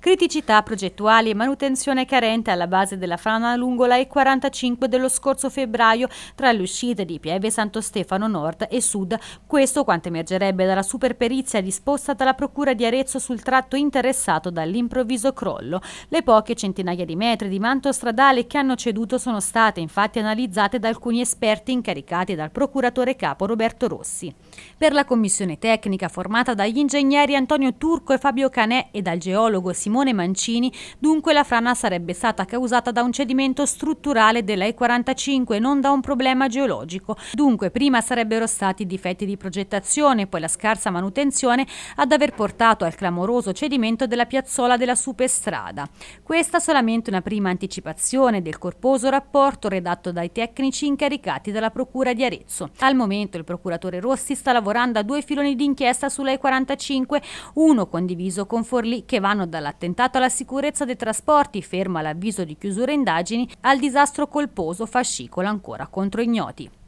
Criticità progettuali e manutenzione carente alla base della frana lungo la E45 dello scorso febbraio tra le uscite di Pieve Santo Stefano Nord e Sud. Questo quanto emergerebbe dalla superperizia disposta dalla Procura di Arezzo sul tratto interessato dall'improvviso crollo. Le poche centinaia di metri di manto stradale che hanno ceduto sono state infatti analizzate da alcuni esperti incaricati dal procuratore capo Roberto Rossi. Per la commissione tecnica formata dagli ingegneri Antonio Turco e Fabio Canè e dal geologo Simone Simone Mancini, dunque la frana sarebbe stata causata da un cedimento strutturale della E45 e non da un problema geologico. Dunque prima sarebbero stati i difetti di progettazione, poi la scarsa manutenzione ad aver portato al clamoroso cedimento della piazzola della superstrada. Questa solamente una prima anticipazione del corposo rapporto redatto dai tecnici incaricati dalla Procura di Arezzo. Al momento il procuratore Rossi sta lavorando a due filoni di inchiesta sulla E45, uno condiviso con Forlì che vanno dalla dall'attentato alla sicurezza dei trasporti, ferma l'avviso di chiusura indagini, al disastro colposo fascicola ancora contro ignoti.